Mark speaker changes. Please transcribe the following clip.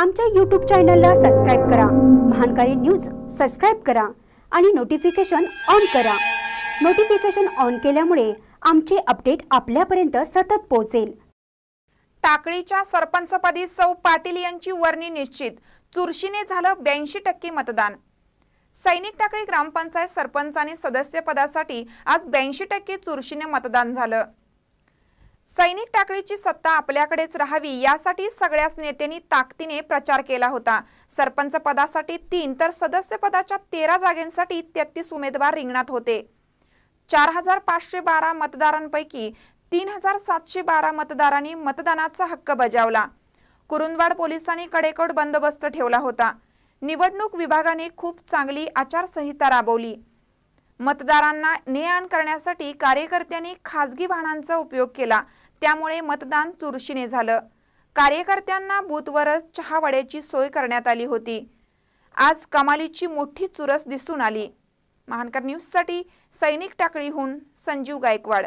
Speaker 1: आमच्या यूट्यूब चॅनलला सबस्क्राईब करा महानकारी न्यूज सबस्क्राईब करा आणि नोटिफिकेशन ऑन करा नोटिफिकेशन ऑन केल्यामुळे आमचे अपडेट आपल्यापर्यंत सतत पोहोचेल टाकळीच्या सरपंचपदी सौ पाटील
Speaker 2: यांची वर्णी निश्चित चुरशीने झालं ब्याऐंशी टक्के मतदान सैनिक टाकळी ग्रामपंचायत सरपंच आणि सदस्य पदासाठी आज ब्याऐंशी टक्के चुरशीने मतदान झालं सैनिक टाकळीची सत्ता आपल्याकडेच राहावी यासाठी सगळ्याच नेत्यांनी ताकदीने प्रचार केला होता सरपंच पदासाठी तीन तर सदस्य पदाच्या तेरा जागेंसाठी तेहतीस उमेदवार रिंगणात होते चार हजार पाचशे बारा मतदारांपैकी तीन हजार सातशे बारा मतदारांनी मतदानाचा हक्क बजावला कुरुंदवाड पोलिसांनी कडेकोट बंदोबस्त ठेवला होता निवडणूक विभागाने खूप चांगली आचारसंहिता राबवली मतदारांना ने आण करण्यासाठी कार्यकर्त्यांनी खाजगी वाहनांचा उपयोग केला त्यामुळे मतदान चुरशीने झालं कार्यकर्त्यांना चहा वड्याची सोय करण्यात आली होती आज कमालीची मोठी चुरस दिसून आली महानकर न्यूजसाठी सैनिक टाकळीहून संजीव गायकवाड